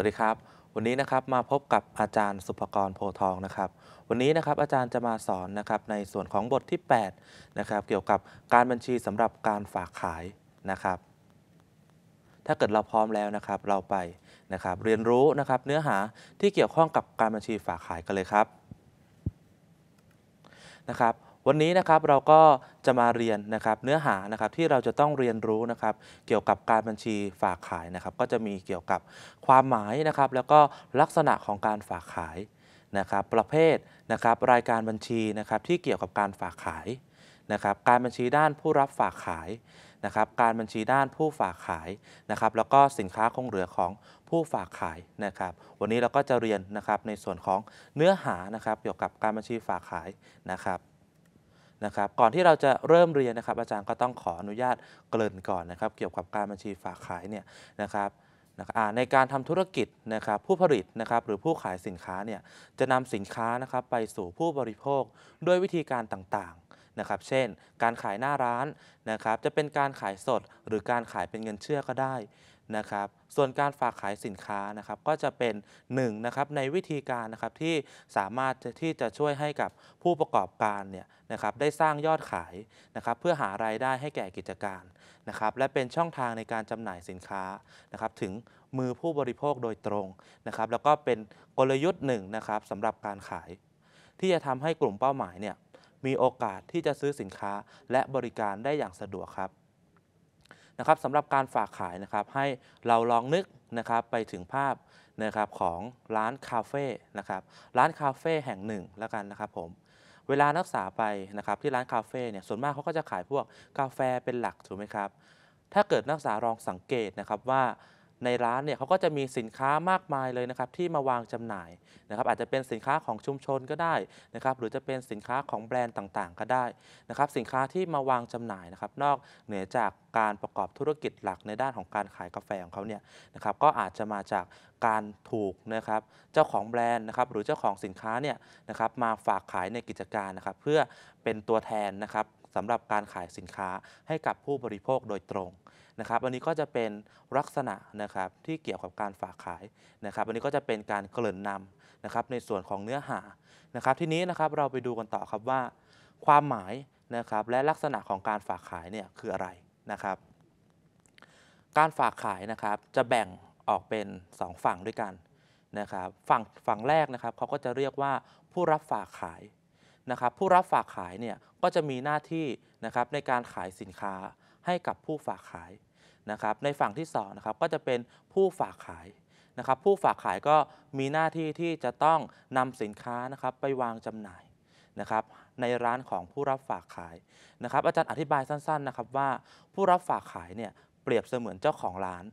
วัสดีครับ วันนี้นะครับมาพบกับอาจารย์สุภกรโพทองนะครับ วันนี้นะครับอาจารย์จะมาสอนนะครับในส่วนของบทที่ 8 นะครับ เกี่ยวกับการบัญชีสำหรับการฝากขายนะครับ ถ้าเกิดเราพร้อมแล้วนะครับเราไปนะครับเรียนรู้นะครับเนื้อหาที่เกี่ยวข้องกับการบัญชีฝากขายกันเลยครับนะครับวันนี้นะครับเราก็จะมาเรียนนะครับเนื้อหานะครับที่เราจะต้องเรียนรู้นะครับ เกี่ยวกับการบัญชีฝากขายนะครับ ก็จะมีเกี่ยวกับความหมายนะครับ แล้วก็ลักษณะของการฝากขายนะครับ ประเภทนะครับ รายการบัญชีนะครับที่เกี่ยวกับการฝากขายนะครับ การบัญชีด้านผู้รับฝากขายนะครับ การบัญชีด้านผู้ฝากขายนะครับ แล้วก็สินค้าคงเหลือของผู้ฝากขายนะครับ วันนี้เราก็จะเรียนนะครับในส่วนของเนื้อหานะครับ เกี่ยวกับการบัญชีฝากขายนะครับนะครับก่อนที่เราจะเริ่มเรียนนะครับ อาจารย์ก็ต้องขออนุญาตเกริ่นก่อนนะครับ เกี่ยวกับการบัญชีฝากขายเนี่ยนะครับในการทำธุรกิจนะครับผู้ผลิตนะครับหรือผู้ขายสินค้าเนี่ยจะนำสินค้านะครับไปสู่ผู้บริโภคด้วยวิธีการต่างๆนะครับ เช่น การขายหน้าร้านนะครับ จะเป็นการขายสดหรือการขายเป็นเงินเชื่อก็ได้นะครับส่วนการฝากขายสินค้านะครับก็จะเป็น1นนะครับในวิธีการนะครับที่สามารถที่จะช่วยให้กับผู้ประกอบการเนี่ยนะครับได้สร้างยอดขายนะครับเพื่อหารายได้ให้แก่กิจการนะครับและเป็นช่องทางในการจำหน่ายสินค้านะครับถึงมือผู้บริโภคโดยตรงนะครับแล้วก็เป็นกลยุทธ์หนึ่งนะครับสำหรับการขาย ที่จะทำให้กลุ่มเป้าหมายเนี่ยมีโอกาสที่จะซื้อสินค้าและบริการได้อย่างสะดวกครับนะครับสำหรับการฝากขายนะครับให้เราลองนึกนะครับไปถึงภาพนะครับของร้านคาเฟ่นะครับร้านคาเฟ่แห่งหนึ่งแล้วกันนะครับผม เวลานักศึกษาไปนะครับที่ร้านคาเฟ่เนี่ยส่วนมากเขาก็จะขายพวกกาแฟเป็นหลักถูกไหมครับถ้าเกิดนักศึกษาลองสังเกตนะครับว่าในร้านเนี่ยเขาก็จะมีสินค้ามากมายเลยนะครับที่มาวางจำหน่ายนะครับอาจจะเป็นสินค้าของชุมชนก็ได้นะครับหรือจะเป็นสินค้าของแบรนด์ต่างๆ ก็ได้นะครับสินค้าที่มาวางจำหน่ายนะครับนอกเหนือจากการประกอบธุรกิจหลักในด้านของการขายกาแฟของเขาเนี่ยนะครับก็อาจจะมาจากการถูกนะครับเจ้าของแบรนด์นะครับหรือเจ้าของสินค้าเนี่ยนะครับมาฝากขายในกิจการนะครับเพื่อเป็นตัวแทนนะครับสำหรับการขายสินค้าให้กับผู้บริโภคโดยตรงนะครับอันนี้ก็จะเป็นลักษณะนะครับที่เกี่ยวกับการฝากขายนะครับ อันนี้ก็จะเป็นการเกริ่นนำนะครับในส่วนของเนื้อหานะครับทีนี้นะครับเราไปดูกันต่อครับว่า ความหมายนะครับและลักษณะของการฝากขายเนี่ยคืออะไรนะครับ การฝากขายนะครับจะแบ่งออกเป็น 2 ฝั่งด้วยกันนะครับฝั่งฝั่งแรกนะครับเขาก็จะเรียกว่าผู้รับฝากขายนะครับผู้รับฝากขายเนี่ยก็จะมีหน้าที่นะครับในการขายสินค้าให้กับผู้ฝากขายนะครับในฝั่งที่2นะครับก็จะเป็นผู้ฝากขายนะครับผู้ฝากขายก็มีหน้าที่ที่จะต้องนำสินค้านะครับไปวางจำหน่ายนะครับในร้านของผู้รับฝากขายนะครับอาจารย์อธิบายสั้นๆนะครับว่าผู้รับฝากขายเนี่ยเปรียบเสมือนเจ้าของร้าน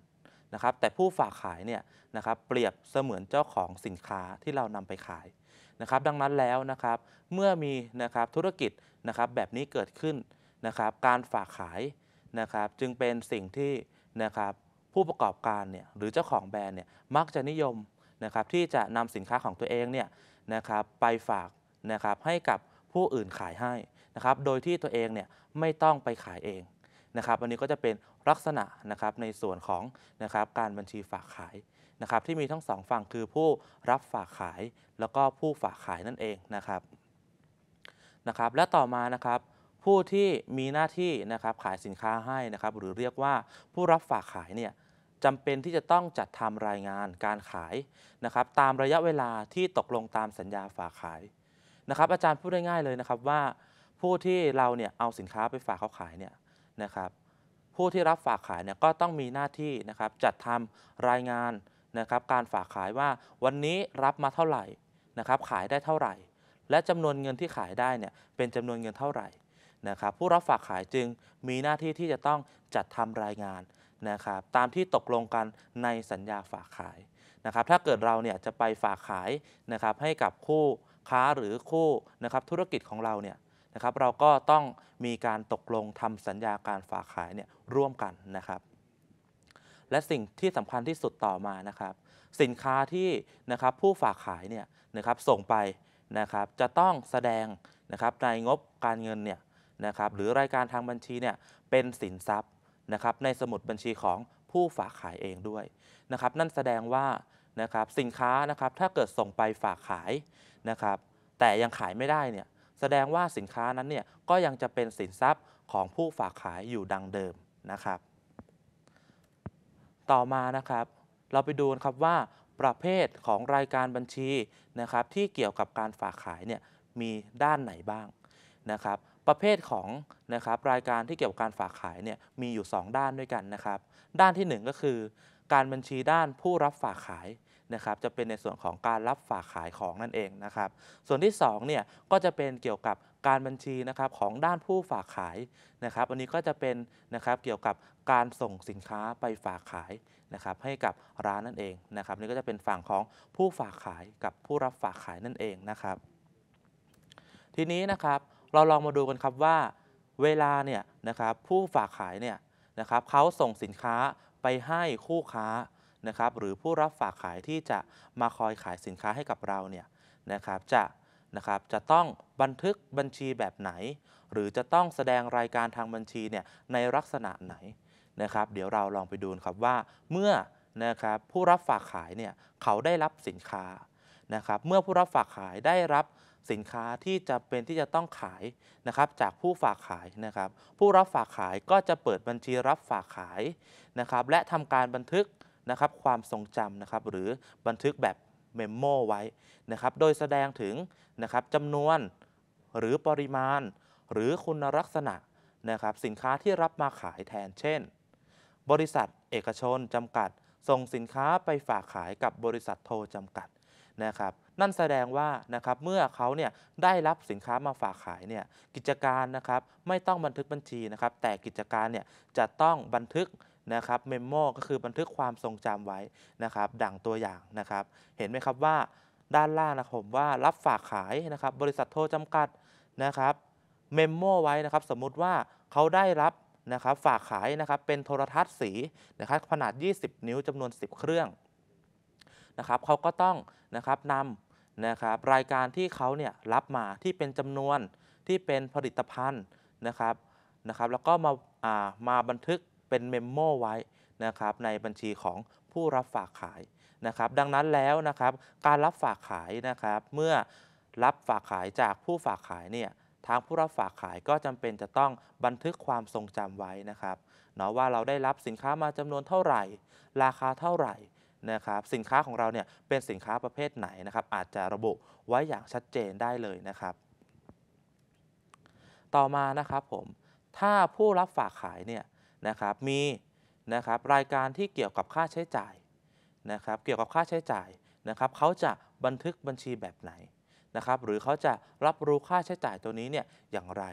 นะครับแต่ผู้ฝากขายเนี่ยนะครับเปรียบเสมือนเจ้าของสินค้าที่เรานำไปขายนะครับดังนั้นแล้วนะครับเมื่อมีนะครับธุรกิจนะครับแบบนี้เกิดขึ้นนะครับการฝากขายนะครับจึงเป็นสิ่งที่นะครับผู้ประกอบการเนี่ยหรือเจ้าของแบรนด์เนี่ยมักจะนิยมนะครับที่จะนำสินค้าของตัวเองเนี่ยนะครับไปฝากนะครับให้กับผู้อื่นขายให้นะครับ โดยที่ตัวเองเนี่ยไม่ต้องไปขายเองนะครับอันนี้ก็จะเป็นลักษณะนะครับในส่วนของนะครับการบัญชีฝากขายนะครับ ที่มีทั้งสองฝั่งคือผู้รับฝากขาย แล้วก็ผู้ฝากขายนั่นเองนะครับ นะครับและต่อมานะครับผู้ที่มีหน้าที่นะครับขายสินค้าให้นะครับหรือเรียกว่าผู้รับฝากขายเนี่ยจำเป็นที่จะต้องจัดทำรายงาน การขายนะครับตามระยะเวลาที่ตกลงตามสัญญาฝากขายนะครับอาจารย์พูดได้ง่ายเลยนะครับว่า ผู้ที่เราเนี่ยเอาสินค้าไปฝากเขาขายเนี่ยนะครับผู้ที่รับฝากขายเนี่ยก็ต้องมีหน้าที่นะครับจัดทำรายงานนะครับการฝากขายว่าวันนี้รับมาเท่าไหร่นะครับขายได้เท่าไหร่ และจำนวนเงินที่ขายได้เนี่ยเป็นจำนวนเงินเท่าไหร่นะครับผู้รับฝากขายจึงมีหน้าที่ที่จะต้องจัดทำรายงานนะครับตามที่ตกลงกันในสัญญาฝากขายนะครับถ้าเกิดเราเนี่ยจะไปฝากขายนะครับให้กับคู่ค้าหรือคู่นะครับธุรกิจของเราเนี่ยนะครับเราก็ต้องมีการตกลงทำสัญญาการฝากขายเนี่ยร่วมกันนะครับและสิ่งที่สำคัญที่สุดต่อมานะครับ สินค้าที่นะครับผู้ฝากขายเนี่ยนะครับส่งไปนะครับจะต้องแสดงนะครับในงบการเงินเนี่ยนะครับหรือรายการทางบัญชีเนี่ยเป็นสินทรัพย์นะครับในสมุดบัญชีของผู้ฝากขายเองด้วยนะครับ นั่นแสดงว่านะครับสินค้านะครับถ้าเกิดส่งไปฝากขายนะครับ แต่ยังขายไม่ได้เนี่ย แสดงว่าสินค้านั้นเนี่ยก็ยังจะเป็นสินทรัพย์ของผู้ฝากขายอยู่ดังเดิมนะครับ ต่อมานะครับเราไปดูนครับว่าประเภทของรายการบัญชีนะครับที่เกี่ยวกับการฝากขายเนี่ยมีด้านไหนบ้างนะครับประเภทของนะครับรายการที่เกี่ยวกับการฝากขายเนี่ยมีอยู่ 2 ด้านด้วยกันนะครับ ด้านที่ 1 ก็คือ การบัญชีด้านผู้รับฝากขายนะครับ จะเป็นในส่วนของการรับฝากขายของนั่นเองนะครับ ส่วนที่2เนี่ยก็จะเป็นเกี่ยวกับการบัญชีนะครับของด้านผู้ฝากขายนะครับอันนี้ก็จะเป็นนะครับเกี่ยวกับการส่งสินค้าไปฝากขายนะครับ ให้กับร้านนั่นเองนะครับนี่ก็จะเป็นฝั่งของผู้ฝากขายกับผู้รับฝากขายนั่นเองนะครับ ทีนี้นะครับเราลองมาดูกันครับว่าเวลาเนี่ยนะครับผู้ฝากขายเนี่ยนะครับเขาส่งสินค้าไปให้คู่ค้านะครับหรือผู้รับฝากขายที่จะมาคอยขายสินค้าให้กับเราเนี่ยนะครับจะนะครับจะต้องบันทึกบัญชีแบบไหน หรือจะต้องแสดงรายการทางบัญชีเนี่ยในลักษณะไหนนะครับ เดี๋ยวเราลองไปดูครับว่าเมื่อนะครับผู้รับฝากขายเนี่ยเขาได้รับสินค้านะครับเมื่อผู้รับฝากขายได้รับสินค้าที่จะเป็นที่จะต้องขายนะครับจากผู้ฝากขายนะครับ ผู้รับฝากขายก็จะเปิดบัญชีรับฝากขายนะครับ และทำการบันทึกนะครับความทรงจำนะครับ หรือบันทึกแบบเมมโมไว้นะครับ โดยแสดงถึงนะครับจำนวนหรือปริมาณหรือคุณลักษณะนะครับ สินค้าที่รับมาขายแทน เช่น บริษัทเอกชนจำกัดส่งสินค้าไปฝากขายกับบริษัทโทรจำกัดนะครับนั่นแสดงว่านะครับเมื่อเขาเนี่ยได้รับสินค้ามาฝากขายเนี่ยกิจการนะครับไม่ต้องบันทึกบัญชีนะครับแต่กิจการเนี่ยจะต้องบันทึกนะครับเมมโมก็คือบันทึกความทรงจำไว้นะครับ ดังตัวอย่างนะครับเห็นไหมครับว่าด้านล่างนะผมว่ารับฝากขายนะครับบริษัทโทรจำกัดนะครับเมมโมไว้นะครับสมมุติว่าเขาได้รับนะครับฝากขายนะครับเป็นโทรทัศน์สีนะครับขนาด 20 นิ้วจำนวน 10 เครื่องนะครับเขาก็ต้องนะครับนำนะครับรายการที่เขาเนี่ยรับมาที่เป็นจำนวนที่เป็นผลิตภัณฑ์นะครับนะครับแล้วก็มาามาบันทึกเป็นเมมโมไว้นะครับในบัญชีของผู้รับฝากขายนะครับดังนั้นแล้วนะครับการรับฝากขายนะครับเมื่อรับฝากขายจากผู้ฝากขายเนี่ยทางผู้รับฝากขายก็จำเป็นจะต้องบันทึกความทรงจำไว้นะครับเนาะว่าเราได้รับสินค้ามาจำนวนเท่าไหร่ ราคาเท่าไหร่นะครับสินค้าของเราเนี่ยเป็นสินค้าประเภทไหนนะครับอาจจะระบุไว้อย่างชัดเจนได้เลยนะครับ ต่อมานะครับผม ถ้าผู้รับฝากขายเนี่ยนะครับมีนะครับรายการที่เกี่ยวกับค่าใช้จ่ายนะครับเกี่ยวกับค่าใช้จ่ายนะครับเขาจะบันทึกบัญชีแบบไหนนะครับหรือเขาจะรับรู้ค่าใช้จ่ายตัวนี้เนี่ยอย่างไร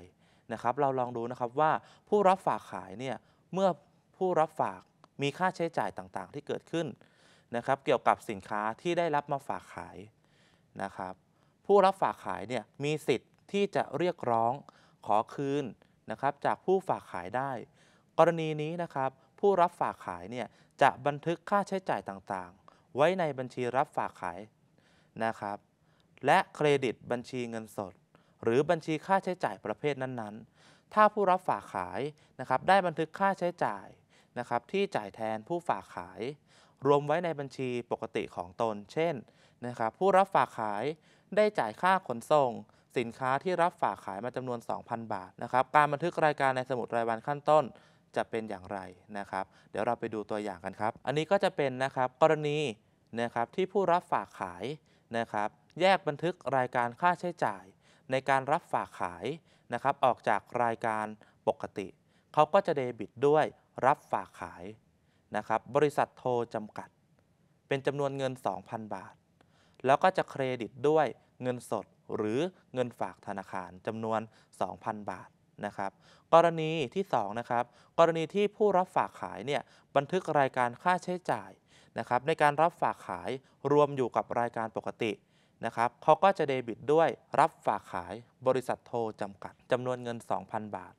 นะครับ เราลองดูนะครับว่าผู้รับฝากขายเนี่ยเมื่อผู้รับฝากมีค่าใช้จ่ายต่างๆ ที่เกิดขึ้นนะครับเกี่ยวกับสินค้าที่ได้รับมาฝากขายนะครับผู้รับฝากขายเนี่ยมีสิทธิ์ที่จะเรียกร้องขอคืนนะครับจากผู้ฝากขายได้ กรณีนี้นะครับผู้รับฝากขายเนี่ยจะบันทึกค่าใช้จ่ายต่างๆ ไว้ในบัญชีรับฝากขายนะครับและเครดิตบัญชีเงินสด หรือบัญชีค่าใช้จ่ายประเภทนั้นๆ ถ้าผู้รับฝากขายนะครับได้บันทึกค่าใช้จ่ายนะครับที่จ่ายแทนผู้ฝากขายรวมไว้ในบัญชีปกติของตน เช่นนะครับผู้รับฝากขายได้จ่ายค่าขนส่งสินค้าที่รับฝากขายมาจำนวน2,000 บาทนะครับ การบันทึกรายการในสมุดรายวันขั้นต้นจะเป็นอย่างไรนะครับ เดี๋ยวเราไปดูตัวอย่างกันครับ อันนี้ก็จะเป็นนะครับกรณีนะครับที่ผู้รับฝากขายนะครับแยกบันทึกรายการค่าใช้จ่าย ในการรับฝากขายนะครับออกจากรายการปกติ เขาก็จะเดบิตด้วยรับฝากขายนะครับบริษัทโทจำกัด เป็นจำนวนเงิน2,000บาท แล้วก็จะเครดิตด้วยเงินสดหรือเงินฝากธนาคารจำนวน 2,000 บาทนะครับกรณีที่2นะครับกรณีที่ผู้รับฝากขายเนี่ยบันทึกรายการค่าใช้จ่ายนะครับในการรับฝากขายรวมอยู่กับรายการปกตินะครับเขาก็จะเดบิตด้วยรับฝากขายบริษัทโทจำกัดจำนวนเงิน 2,000 บาท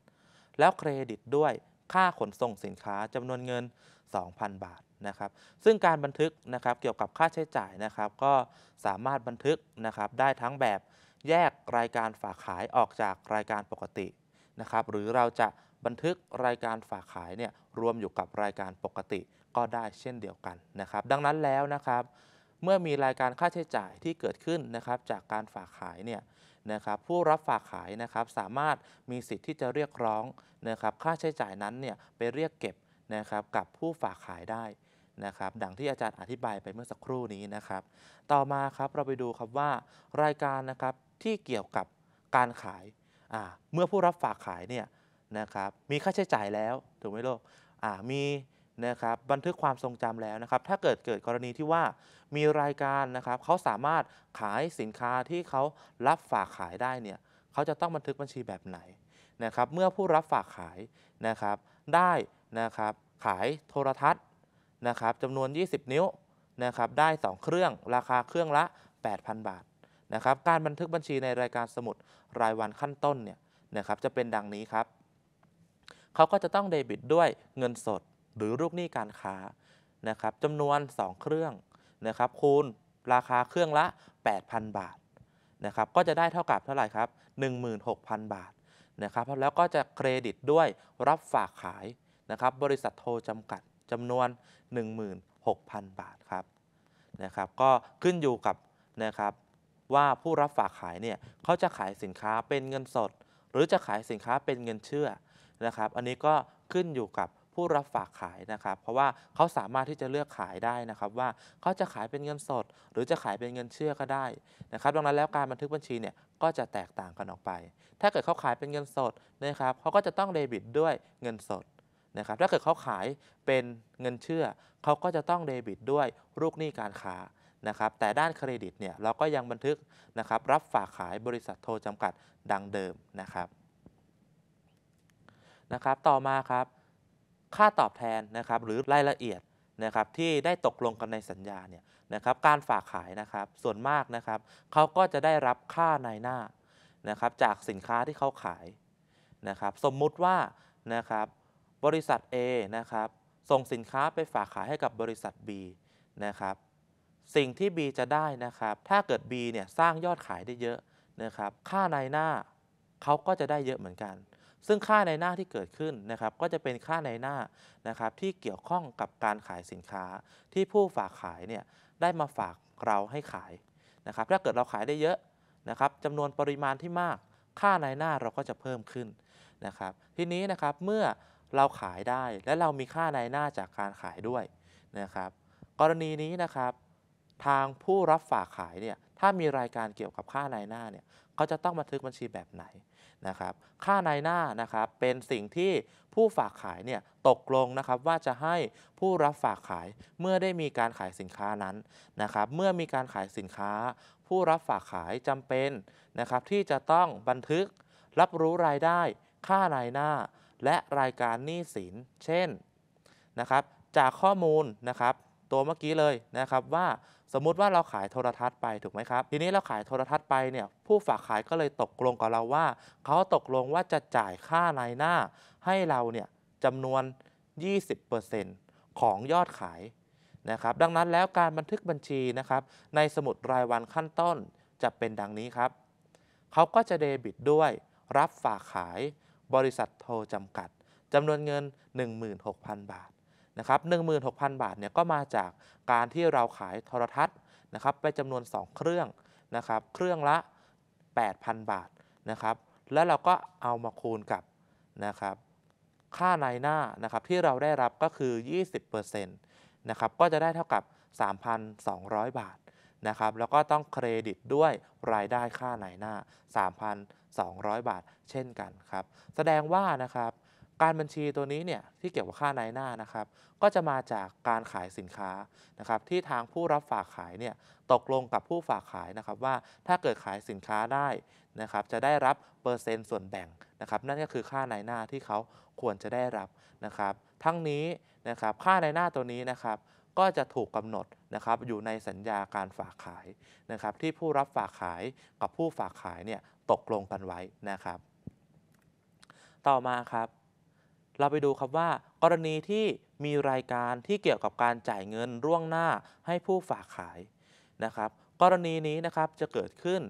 แล้วเครดิตด้วยค่าขนส่งสินค้าจำนวนเงิน2,000บาทนะครับ ซึ่งการบันทึกนะครับเกี่ยวกับค่าใช้จ่ายนะครับก็สามารถบันทึกนะครับได้ทั้งแบบแยกรายการฝากขายออกจากรายการปกตินะครับหรือเราจะบันทึกรายการฝากขายเนี่ยรวมอยู่กับรายการปกติก็ได้เช่นเดียวกันนะครับดังนั้นแล้วนะครับเมื่อมีรายการค่าใช้จ่ายที่เกิดขึ้นนะครับจากการฝากขายเนี่ยนะครับผู้รับฝากขายนะครับสามารถมีสิทธิ์ที่จะเรียกร้องนะครับค่าใช้จ่ายนั้นเนี่ยไปเรียกเก็บนะครับกับผู้ฝากขายได้นะครับดังที่อาจารย์อธิบายไปเมื่อสักครู่นี้นะครับต่อมาครับเราไปดูครับว่า รายการนะครับที่เกี่ยวกับการขายเมื่อผู้รับฝากขายเนี่ยนะครับมีค่าใช้จ่ายแล้วถูกไหมโลกมีนะครับบันทึกความทรงจำแล้วนะครับถ้าเกิดเกิดกรณีที่ว่ามีรายการนะครับเขาสามารถขายสินค้าที่เขารับฝากขายได้เนี่ยเขาจะต้องบันทึกบัญชีแบบไหนนะครับเมื่อผู้รับฝากขายนะครับได้นะครับขายโทรทัศน์นะครับจำนวน 20 นิ้วนะครับได้ 2 เครื่องราคาเครื่องละ 8,000 บาทนะครับการบันทึกบัญชีในรายการสมุดรายวันขั้นต้นเนี่ยนะครับจะเป็นดังนี้ครับเขาก็จะต้องเดบิตด้วยเงินสดหรือลูกหนี้การค้านะครับจำนวน2เครื่องนะครับคูณราคาเครื่องละ 8,000 บาทนะครับก็จะได้เท่ากับเท่าไหร่ครับ16,000 บาทนะครับแล้วก็จะเครดิตด้วยรับฝากขายนะครับบริษัทโทรจำกัดจำนวน 16,000 บาทครับนะครับก็ขึ้นอยู่กับนะครับว่าผู้รับฝากขายเนี่ยเขาจะขายสินค้าเป็นเงินสด หรือจะขายสินค้าเป็นเงินเชื่อนะครับอันนี้ก็ขึ้นอยู่กับผู้รับฝากขายนะครับเพราะว่าเขาสามารถที่จะเลือกขายได้นะครับว่าเขาจะขายเป็นเงินสด หรือจะขายเป็นเงินเชื่อก็ได้นะครับดังนั้นแล้วการบันทึกบัญชีเนี่ยก็จะแตกต่างกันออกไป ถ้าเกิดเขาขายเป็นเงินสดนะครับเขาก็จะต้องเดบิตด้วยเงินสดนะครับถ้าเกิดเขาขายเป็นเงินเชื่อ เขาก็จะต้องเดบิตด้วยลูกหนี้การค้า นะครับ แต่ด้านเครดิตเนี่ยเราก็ยังบันทึกนะครับ รับฝากขายบริษัทโทรจำกัดดังเดิมนะครับ นะครับ ต่อมาครับ ค่าตอบแทนนะครับหรือรายละเอียดนะครับ ที่ได้ตกลงกันในสัญญาเนี่ยนะครับการฝากขายนะครับ ส่วนมากนะครับเขาก็จะได้รับค่าในหน้านะครับ จากสินค้าที่เขาขายนะครับ สมมุติว่านะครับบริษัท A นะครับส่งสินค้าไปฝากขายให้กับบริษัท B นะครับสิ่งที่ B จะได้นะครับถ้าเกิด B เนี่ยสร้างยอดขายได้เยอะนะครับค่าในหน้าเขาก็จะได้เยอะเหมือนกัน ซึ่งค่าในหน้าที่เกิดขึ้นนะครับก็จะเป็นค่าในหน้านะครับที่เกี่ยวข้องกับการขายสินค้าที่ผู้ฝากขายเนี่ยได้มาฝากเราให้ขายนะครับถ้าเกิดเราขายได้เยอะนะครับจำนวนปริมาณที่มาก ค่าในหน้าเราก็จะเพิ่มขึ้นนะครับทีนี้นะครับเมื่อเราขายได้และเรามีค่าในหน้าจากการขายด้วยนะครับกรณีนี้นะครับทางผู้รับฝากขายเนี่ยถ้ามีรายการเกี่ยวกับค่าในหน้าเนี่ยเขาจะต้องบันทึกบัญชีแบบไหนนะครับค่าในหน้านะครับเป็นสิ่งที่ผู้ฝากขายเนี่ยตกลงนะครับว่าจะให้ผู้รับฝากขายเมื่อได้มีการขายสินค้านั้นนะครับเมื่อมีการขายสินค้า ผู้รับฝากขายจำเป็นนะครับที่จะต้องบันทึกรับรู้รายได้ค่าในหน้าและรายการหนี้สินเช่นนะครับจากข้อมูลนะครับตัวเมื่อกี้เลยนะครับว่าสมมุติว่าเราขายโทรทัศน์ไปถูกไหมครับทีนี้เราขายโทรทัศน์ไปเนี่ยผู้ฝากขายก็เลยตกลงกับเราว่า เขาตกลงว่าจะจ่ายค่านหน้า ให้เราเนี่ยจำนวน 20%ของยอดขายนะครับดังนั้นแล้วการบันทึกบัญชีนะครับในสมุดรายวันขั้นต้นจะเป็นดังนี้ครับเขาก็จะเดบิตด้วยรับฝากขายบริษัทโทรจำกัด จำนวนเงิน 16,000 บาทนะครับ16,000 บาทเนี่ยก็มาจากการที่เราขายโทรทัศน์นะครับไปจำนวน 2 เครื่องนะครับ เครื่องละ 8,000 บาทนะครับ แล้วเราก็เอามาคูณกับนะครับค่าในหน้านะครับที่เราได้รับก็คือ 20%นะครับก็จะได้เท่ากับ 3,200 บาทนะครับแล้วก็ต้องเครดิตด้วยรายได้ค่าไหนหน้า 3,200 บาท เช่นกันครับ แสดงว่านะครับการบัญชีตัวนี้เนี่ยที่เกี่ยวกับค่าหนหน้านะครับ ก็จะมาจากการขายสินค้านะครับ ที่ทางผู้รับฝากขายเนี่ยตกลงกับผู้ฝากขายนะครับ ว่าถ้าเกิดขายสินค้าได้นะครับ จะได้รับเปอร์เซ็นต์ส่วนแบ่งนะครับ นั่นก็คือค่าหนหน้าที่เขาควรจะได้รับนะครับ ทั้งนี้นะครับค่าหนหน้าตัวนี้นะครับก็จะถูกกำหนดนะครับอยู่ในสัญญาการฝากขายนะครับ ที่ผู้รับฝากขายกับผู้ฝากขายเนี่ยตกลงกันไว้นะครับ ต่อมาครับ เราไปดูครับว่า กรณีที่มีรายการที่เกี่ยวกับการจ่ายเงินร่วงหน้าให้ผู้ฝากขายนะครับ กรณีนี้นะครับจะเกิดขึ้น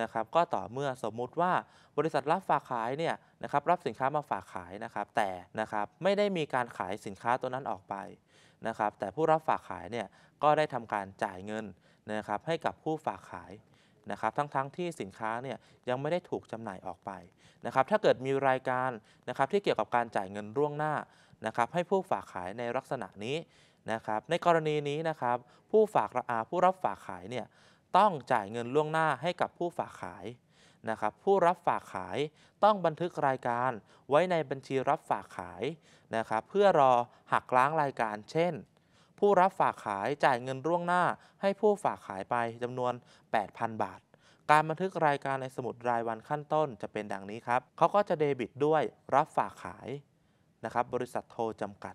นะครับ ก็ต่อเมื่อสมมุติว่าบริษัทรับฝากขายเนี่ยนะครับรับสินค้ามาฝากขายนะครับ แต่นะครับไม่ได้มีการขายสินค้าตัวนั้นออกไปนะครับแต่ผู้รับฝากขายเนี่ยก็ได้ทำการจ่ายเงินนะครับให้กับผู้ฝากขายนะครับทั้งๆทที่สินค้าเนี่ยยังไม่ได้ถูกจำหน่ายออกไปนะครับถ้าเกิดมีรายการนะครับที่เกี่ยวกับการจ่ายเงินล่วงหน้านะครับให้ผู้ฝากขายในลักษณะนี้นะครับในกรณีนี้นะครับผู้ฝากระอาผู้รับฝากขายเนี่ยต้องจ่ายเงินล่วงหน้าให้กับผู้ฝากขายนะครับผู้รับฝากขายต้องบันทึกรายการไว้ในบัญชีรับฝากขายนะครับเพื่อรอหักล้างรายการ เช่น ผู้รับฝากขายจ่ายเงินร่วงหน้าให้ผู้ฝากขายไปจำนวน 8,000 บาท การบันทึกรายการในสมุดรายวันขั้นต้นจะเป็นดังนี้ครับเขาก็จะเดบิตด้วยรับฝากขายนะครับบริษัทโทรจำกัด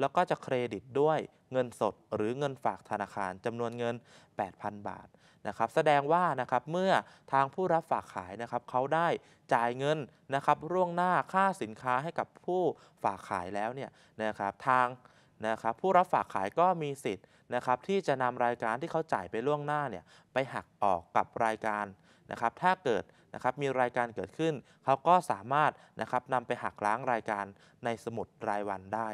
แล้วก็จะเครดิตด้วยเงินสดหรือเงินฝากธนาคารจำนวนเงิน 8,000 บาทนะครับแสดงว่านะครับเมื่อทางผู้รับฝากขายนะครับเขาได้จ่ายเงินนะครับร่วงหน้าค่าสินค้าให้กับผู้ฝากขายแล้วเนี่ยนะครับทางนะครับผู้รับฝากขายก็มีสิทธิ์นะครับที่จะนำรายการที่เขาจ่ายไปล่วงหน้าเนี่ยไปหักออกกับรายการนะครับถ้าเกิดนะครับมีรายการเกิดขึ้นเขาก็สามารถนะครับนำไปหักล้างรายการในสมุดรายวันได้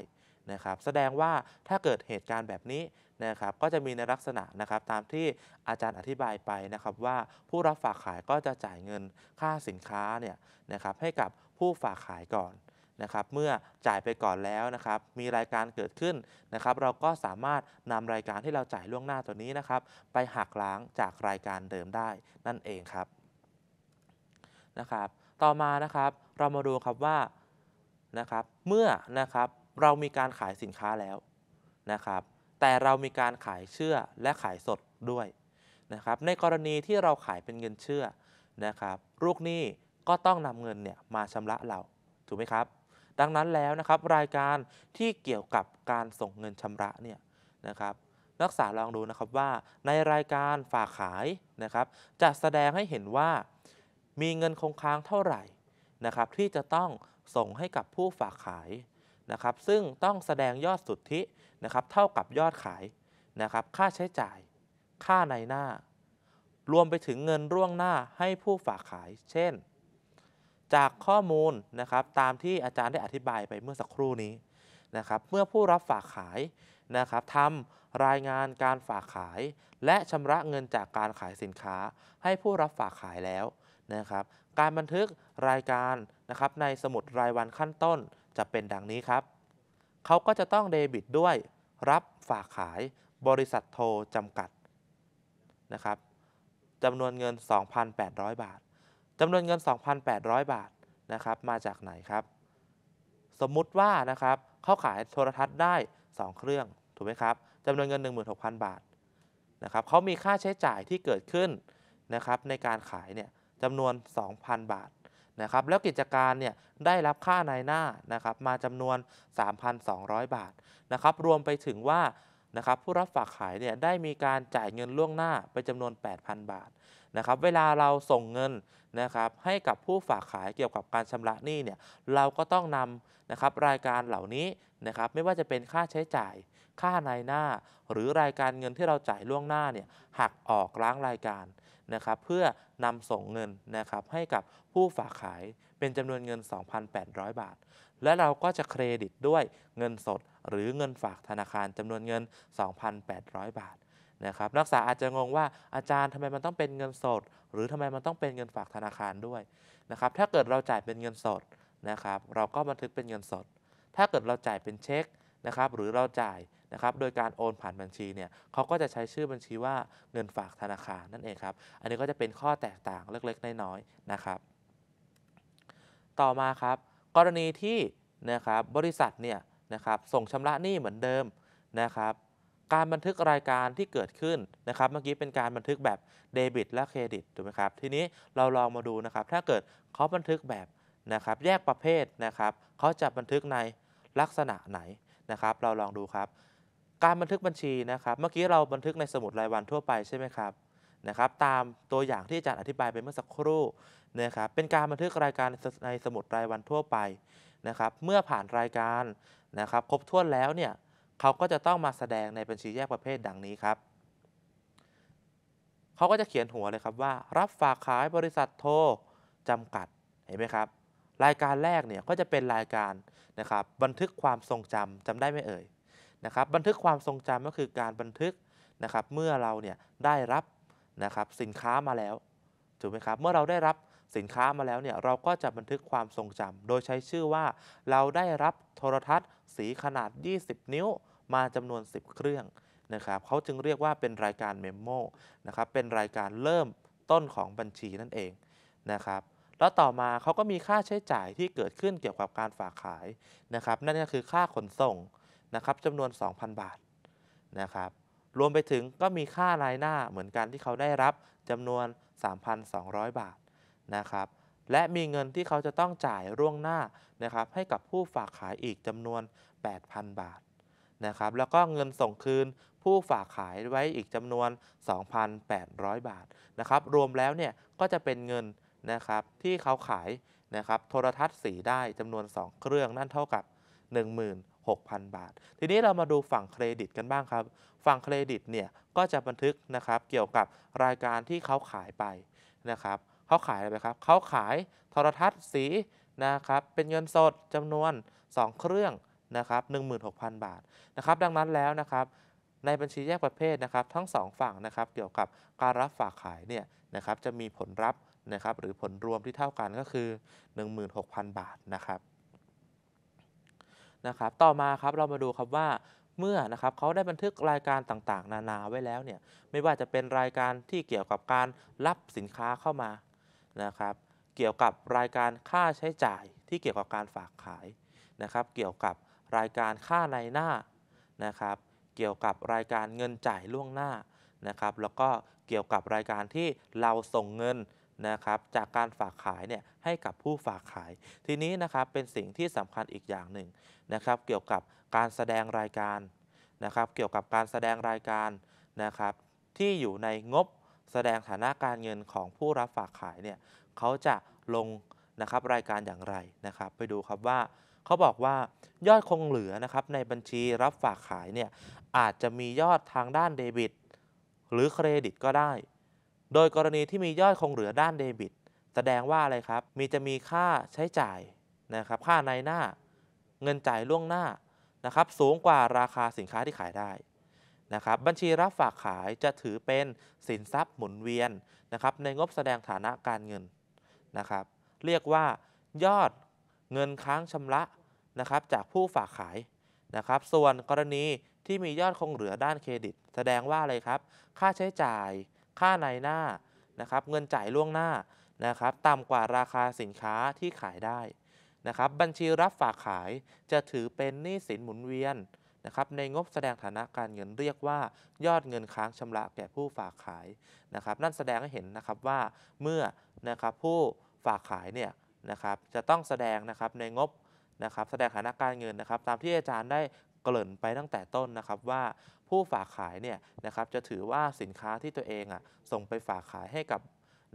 นะครับแสดงว่าถ้าเกิดเหตุการณ์แบบนี้นะครับก็จะมีในลักษณะนะครับตามที่อาจารย์อธิบายไปนะครับว่าผู้รับฝากขายก็จะจ่ายเงินค่าสินค้าเนี่ยนะครับ ให้กับผู้ฝากขายก่อนนะครับ เมื่อจ่ายไปก่อนแล้วนะครับ มีรายการเกิดขึ้นนะครับ เราก็สามารถนำรายการที่เราจ่ายล่วงหน้าตัวนี้นะครับ ไปหักล้างจากรายการเดิมได้นั่นเองครับนะครับ ต่อมานะครับเรามาดูครับว่านะครับเมื่อนะครับเรามีการขายสินค้าแล้วนะครับแต่เรามีการขายเชื่อและขายสดด้วยนะครับในกรณีที่เราขายเป็นเงินเชื่อนะครับลูกหนี้ก็ต้องนำเงินเนี่ยมาชำระเราถูกไหมครับ ดังนั้นแล้วนะครับรายการที่เกี่ยวกับการส่งเงินชำระเนี่ยนะครับนักศึกษาลองดูนะครับว่าในรายการฝากขายนะครับจะแสดงให้เห็นว่า มีเงินคงค้างเท่าไหร่นะครับที่จะต้องส่งให้กับผู้ฝากขายนะครับซึ่งต้องแสดงยอดสุทธินะครับเท่ากับยอดขายนะครับ ค่าใช้จ่ายค่าในหน้า รวมไปถึงเงินร่วงหน้าให้ผู้ฝากขายเช่น จากข้อมูลนะครับตามที่อาจารย์ได้อธิบายไปเมื่อสักครู่นี้นะครับ เมื่อผู้รับฝากขายนะครับทำรายงานการฝากขายและชำระเงินจากการขายสินค้าให้ผู้รับฝากขายแล้วนะครับ การบันทึกรายการนะครับในสมุดรายวันขั้นต้นจะเป็นดังนี้ครับเขาก็จะต้องเดบิตด้วยรับฝากขายบริษัทโทรจำกัดนะครับจำนวนเงิน 2,800 บาทจำนวนเงิน 2,800 บาทนะครับมาจากไหนครับสมมุติว่านะครับเขาขายโทรทัศน์ได้ 2 เครื่องถูกไหมครับจำนวนเงิน 16,000 บาทนะครับเขามีค่าใช้จ่ายที่เกิดขึ้นนะครับในการขายเนี่ยจำนวน 2,000 บาทนะครับแล้วกิจการเนี่ยได้รับค่าในหน้านะครับมาจำนวน 3,200 บาทนะครับรวมไปถึงว่านะครับผู้รับฝากขายเนี่ยได้มีการจ่ายเงินล่วงหน้า ไปจำนวน 8,000 บาทนะครับเวลาเราส่งเงินนะครับให้กับผู้ฝากขายเกี่ยวกับการชำระหนี้เนี่ยเราก็ต้องนำนะครับรายการเหล่านี้นะครับไม่ว่าจะเป็นค่าใช้จ่ายค่าในหน้า หรือรายการเงินที่เราจ่ายล่วงหน้าเนี่ยหักออกล้างรายการนะครับเพื่อนำส่งเงินนะครับให้กับผู้ฝากขายเป็นจำนวนเงิน 2,800 บาท และเราก็จะเครดิตด้วยเงินสด หรือเงินฝากธนาคารจำนวนเงิน 2,800 บาทนะครับนักศึกษาอาจจะงงว่าอาจารย์ทำไมมันต้องเป็นเงินสด หรือทำไมมันต้องเป็นเงินฝากธนาคารด้วยนะครับถ้าเกิดเราจ่ายเป็นเงินสดนะครับเราก็บันทึกเป็นเงินสด ถ้าเกิดเราจ่ายเป็นเช็คนะครับหรือเราจ่ายนะครับ โดยการโอนผ่านบัญชีเนี่ยเขาก็จะใช้ชื่อบัญชีว่าเงินฝากธนาคารนั่นเองครับ อันนี้ก็จะเป็นข้อแตกต่างเล็กๆ น้อยๆนะครับ ต่อมาครับ กรณีที่นะครับบริษัทเนี่ยนะครับส่งชำระหนี้เหมือนเดิมนะครับ การบันทึกรายการที่เกิดขึ้นนะครับ เมื่อกี้เป็นการบันทึกแบบเดบิตและเครดิตถูกไหมครับ ทีนี้เราลองมาดูนะครับถ้าเกิดเขาบันทึกแบบนะครับแยกประเภทนะครับเขาจะบันทึกในลักษณะไหนนะครับ เราลองดูครับการบันทึกบัญชีนะครับ เมื่อกี้เราบันทึกในสมุดรายวันทั่วไปใช่ไหมครับนะครับ ตามตัวอย่างที่อาจารย์อธิบายไปเมื่อสักครู่นะครับ เป็นการบันทึกรายการในสมุดรายวันทั่วไปนะครับ เมื่อผ่านรายการนะครับครบถ้วนแล้วเนี่ยเขาก็จะต้องมาแสดงในบัญชีแยกประเภทดังนี้ครับเขาก็จะเขียนหัวเลยครับว่า รับฝากขายบริษัทโทรจำกัด เห็นไหมครับ รายการแรกเนี่ยก็จะเป็นรายการนะครับบันทึกความทรงจำจำได้ไหมเอ่ยนะครับบันทึกความทรงจำก็คือการบันทึกนะครับเมื่อเราเนี่ยได้รับนะครับสินค้ามาแล้วถูกไหมครับเมื่อเราได้รับสินค้ามาแล้วเนี่ยเราก็จะบันทึกความทรงจำ โดยใช้ชื่อว่าเราได้รับโทรทัศน์ สีขนาด 20 นิ้วมาจำนวน 10 เครื่องนะครับเขาจึงเรียกว่าเป็นรายการเมมโมนะครับเป็นรายการเริ่มต้นของบัญชีนั่นเองนะครับแล้วต่อมาเขาก็มีค่าใช้จ่ายที่เกิดขึ้นเกี่ยวกับการฝากขายนะครับนั่นก็คือค่าขนส่งนะครับจำนวน 2,000 บาทนะครับรวมไปถึงก็มีค่ารายหน้าเหมือนกันที่เขาได้รับจำนวน 3,200 บาทนะครับและมีเงินที่เขาจะต้องจ่ายร่วงหน้านะครับให้กับผู้ฝากขายอีกจำนวน 8,000 บาทนะครับแล้วก็เงินส่งคืนผู้ฝากขายไว้อีกจำนวน 2,800 บาทนะครับรวมแล้วเนี่ยก็จะเป็นเงินนะครับที่เขาขายนะครับโทรทัศน์สีได้จำนวน 2 เครื่องนั่นเท่ากับ6,000 บาท ทีนี้เรามาดูฝั่งเครดิตกันบ้างครับ ฝั่งเครดิตเนี่ยก็จะบันทึกนะครับเกี่ยวกับรายการที่เขาขายไปนะครับเขาขายอะไรครับเขาขายโทรทัศน์สีนะครับ เป็นเงินสดจำนวน 2 เครื่องนะครับ 16,000 บาทนะครับ ดังนั้นแล้วนะครับในบัญชีแยกประเภทนะครับ ทั้ง 2 ฝั่งนะครับเกี่ยวกับการรับฝากขายเนี่ยนะครับจะมีผลรับนะครับหรือผลรวมที่เท่ากันก็คือ 16,000 บาทนะครับนะครับต่อมาครับเรามาดูครับว่าเมื่อนะครับเขาได้บันทึกรายการต่างๆนานาไว้แล้วเนี่ยไม่ว่าจะเป็นรายการที่เกี่ยวกับการรับสินค้าเข้ามานะครับเกี่ยวกับรายการค่าใช้จ่าย ที่เกี่ยวกับการฝากขายนะครับเกี่ยวกับรายการค่าในหน้านะครับเกี่ยวกับรายการเงินจ่ายล่วงหน้านะครับแล้วก็เกี่ยวกับรายการที่เราส่งเงินนะครับจากการฝากขายเนี่ยให้กับผู้ฝากขาย ทีนี้นะครับ เป็นสิ่งที่สำคัญอีกอย่างหนึ่งนะครับเกี่ยวกับการแสดงรายการนะครับเกี่ยวกับการแสดงรายการนะครับที่อยู่ในงบแสดงฐานะการเงินของผู้รับฝากขายเนี่ยเขาจะลงนะครับรายการอย่างไรนะครับไปดูครับว่าเขาบอกว่ายอดคงเหลือนะครับในบัญชีรับฝากขายเนี่ยอาจจะมียอดทางด้านเดบิต หรือเครดิตก็ได้โดยกรณีที่มียอดคงเหลือด้านเดบิต แสดงว่าอะไรครับ มีจะมีค่าใช้จ่ายนะครับ ค่าในหน้าเงินจ่ายล่วงหน้านะครับสูงกว่าราคาสินค้าที่ขายได้นะครับบัญชีรับฝากขายจะถือเป็นสินทรัพย์หมุนเวียนนะครับในงบแสดงฐานะการเงินนะครับเรียกว่า ยอดเงินค้างชำระนะครับจากผู้ฝากขายนะครับส่วนกรณีที่มียอดคงเหลือด้านเครดิต แสดงว่าอะไรครับ ค่าใช้จ่ายค่าในหน้านะครับเงินจ่ายล่วงหน้านะครับต่ำกว่าราคาสินค้าที่ขายได้นะครับบัญชีรับฝากขายจะถือเป็นหนี้สินหมุนเวียนนะครับในงบแสดงฐานะการเงินเรียกว่ายอดเงินค้างชำระแก่ผู้ฝากขายนะครับนั่นแสดงให้เห็นนะครับว่าเมื่อนะครับผู้ฝากขายเนี่ยนะครับจะต้องแสดงนะครับในงบนะครับแสดงฐานะการเงินนะครับตามที่อาจารย์ได้เกริ่นไปตั้งแต่ต้นนะครับว่าผู้ฝากขายเนี่ยนะครับจะถือว่าสินค้าที่ตัวเองอ่ะส่งไปฝากขายให้กับ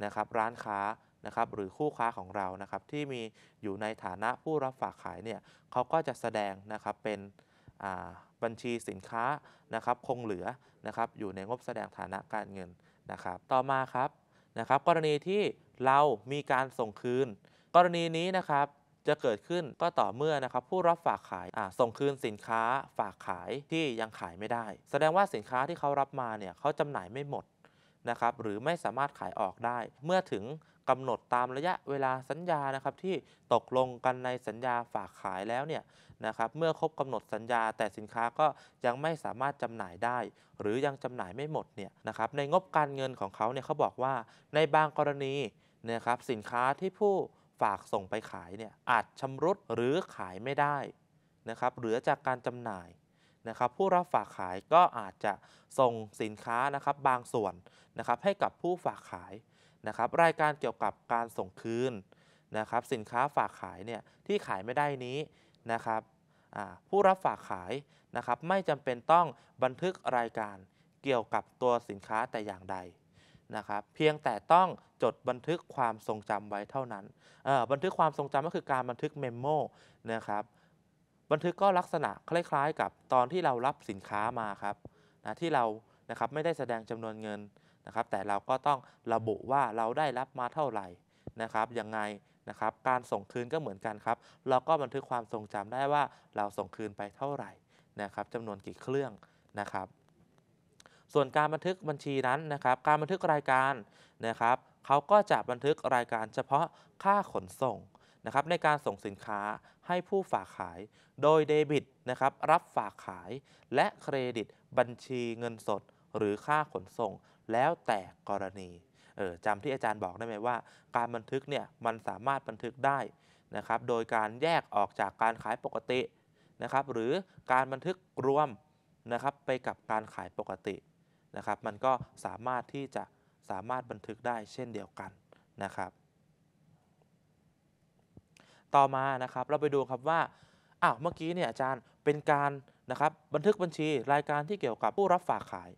นะครับร้านค้านะครับ หรือคู่ค้าของเรานะครับ ที่มีอยู่ในฐานะผู้รับฝากขายเนี่ยเขาก็จะแสดงนะครับเป็นบัญชีสินค้านะครับ คงเหลือนะครับ อยู่ในงบแสดงฐานะการเงินนะครับ ต่อมาครับนะครับ กรณีที่เรามีการส่งคืนกรณีนี้นะครับจะเกิดขึ้นก็ต่อเมื่อนะครับผู้รับฝากขายส่งคืนสินค้าฝากขายที่ยังขายไม่ได้ แสดงว่าสินค้าที่เขารับมาเนี่ยเขาจำหน่ายไม่หมดนะครับหรือไม่สามารถขายออกได้ เมื่อถึงกำหนดตามระยะเวลาสัญญานะครับที่ตกลงกันในสัญญาฝากขายแล้วเนี่ยนะครับเมื่อครบกำหนดสัญญาแต่สินค้าก็ยังไม่สามารถจำหน่ายได้ หรือยังจำหน่ายไม่หมดเนี่ยนะครับในงบการเงินของเขาเนี่ยเขาบอกว่าในบางกรณีนะครับสินค้าที่ผู้ฝากส่งไปขายเนี่ยอาจชำรุดหรือขายไม่ได้นะครับเหลือจากการจำหน่ายนะครับผู้รับฝากขายก็อาจจะ ส่งสินค้านะครับบางส่วนนะครับให้กับผู้ฝากขายนะครับรายการเกี่ยวกับการส่งคืนนะครับสินค้าฝากขายเนี่ยที่ขายไม่ได้นี้นะครับผู้รับฝากขายนะครับไม่จำเป็นต้องบันทึกรายการเกี่ยวกับตัวสินค้าแต่อย่างใดนะครับเพียงแต่ต้องจดบันทึกความทรงจำไว้เท่านั้น บันทึกความทรงจำก็คือการบันทึกเมมโมนะครับ บันทึกก็ลักษณะ คล้าย ๆ กับตอนที่เรารับสินค้ามาครับนะที่เรานะครับไม่ได้แสดงจำนวนเงินนะครับ แต่เราก็ต้องระบุว่าเราได้รับมาเท่าไหร่นะครับ ยังไงนะครับ การส่งคืนก็เหมือนกันครับ เราก็บันทึกความทรงจำได้ว่าเราส่งคืนไปเท่าไหร่นะครับจำนวนกี่เครื่องนะครับส่วนการบันทึกบัญชีนั้นนะครับ การบันทึกรายการนะครับเขาก็จะบันทึกรายการเฉพาะค่าขนส่งนะครับในการส่งสินค้าให้ผู้ฝากขายโดยเดบิตนะครับรับฝากขายและเครดิตบัญชีเงินสดหรือค่าขนส่ง แล้วแต่กรณีเออจำที่อาจารย์บอกได้ไหมว่า การบันทึกเนี่ยมันสามารถบันทึกได้นะครับโดยการแยกออกจากการขายปกตินะครับหรือการบันทึกรวมนะครับไปกับการขายปกตินะครับมันก็สามารถที่จะสามารถบันทึกได้เช่นเดียวกันนะครับ ต่อมานะครับเราไปดูครับว่าอ้าวเมื่อกี้เนี่ยอาจารย์เป็นการนะครับบันทึกบัญชีรายการที่เกี่ยวกับผู้รับฝากขาย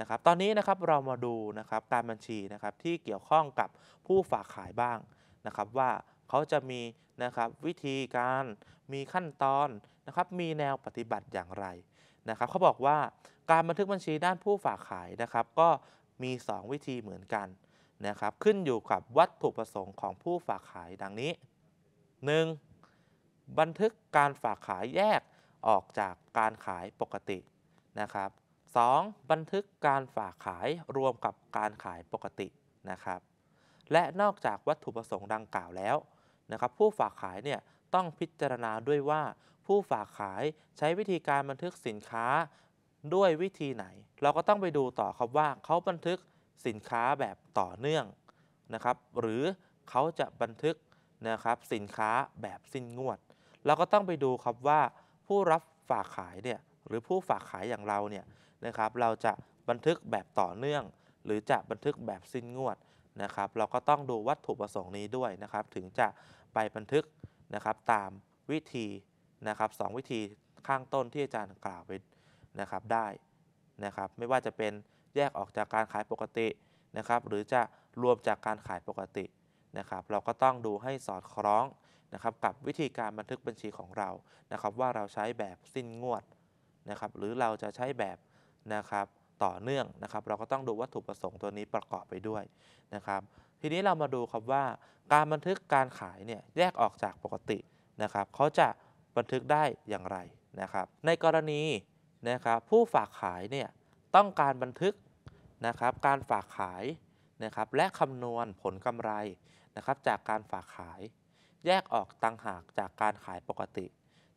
นะครับตอนนี้นะครับเรามาดูนะครับการบัญชีนะครับที่เกี่ยวข้องกับผู้ฝากขายบ้างนะครับว่าเขาจะมีนะครับวิธีการมีขั้นตอนนะครับมีแนวปฏิบัติอย่างไรนะครับเขาบอกว่าการบันทึกบัญชีด้านผู้ฝากขายนะครับก็มี 2 วิธีเหมือนกันนะครับขึ้นอยู่กับวัตถุประสงค์ของผู้ฝากขายดังนี้ 1. บันทึกการฝากขายแยกออกจากการขายปกตินะครับ 2. บันทึกการฝากขายรวมกับการขายปกตินะครับและนอกจากวัตถุประสงค์ดังกล่าวแล้วนะครับผู้ฝากขายเนี่ยต้องพิจารณาด้วยว่าผู้ฝากขายใช้วิธีการบันทึกสินค้าด้วยวิธีไหน เราก็ต้องไปดูต่อครับว่าเขาบันทึกสินค้าแบบต่อเนื่องนะครับ หรือเขาจะบันทึกนะครับสินค้าแบบสิ้นงวด เราก็ต้องไปดูครับว่าผู้รับฝากขายเนี่ยหรือผู้ฝากขายอย่างเราเนี่ยนะครับเราจะบันทึกแบบต่อเนื่อง หรือจะบันทึกแบบสิ้นงวดนะครับ เราก็ต้องดูวัตถุประสงค์นี้ด้วยนะครับถึงจะไปบันทึกนะครับตามวิธีนะครับสวิธีข้างต้นที่อาจารย์กล่าวไปนะครับได้นะครับไม่ว่าจะเป็นแยกออกจากการขายปกตินะครับหรือจะรวมจากการขายปกตินะครับเราก็ต้องดูให้สอดคล้องนะครับกับวิธีการบันทึกบัญชีของเรานะครับว่าเราใช้แบบสิ้นงวดนะครับหรือเราจะใช้แบบนะครับต่อเนื่องนะครับ เราก็ต้องดูวัตถุประสงค์ตัวนี้ประกอบไปด้วยนะครับ ทีนี้เรามาดูครับว่าการบันทึกการขายเนี่ยแยกออกจากปกตินะครับเขาจะบันทึกได้อย่างไรนะครับ ในกรณีนะครับผู้ฝากขายเนี่ยต้องการบันทึกนะครับ การฝากขายนะครับ และคำนวณผลกำไรนะครับ จากการฝากขาย แยกออกต่างหากจากการขายปกติ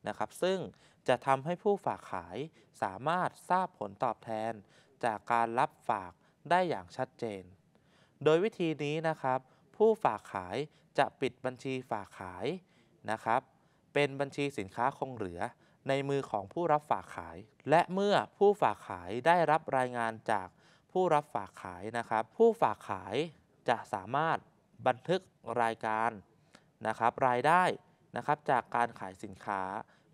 นะครับ ซึ่งจะทำให้ผู้ฝากขายสามารถทราบผลตอบแทน จากการรับฝากได้อย่างชัดเจน โดยวิธีนี้นะครับ ผู้ฝากขายจะปิดบัญชีฝากขายนะครับเป็นบัญชีสินค้าคงเหลือในมือของผู้รับฝากขาย และเมื่อผู้ฝากขายได้รับรายงานจากผู้รับฝากขายนะครับ ผู้ฝากขายจะสามารถบันทึกรายการนะครับ รายได้นะครับจากการขายสินค้า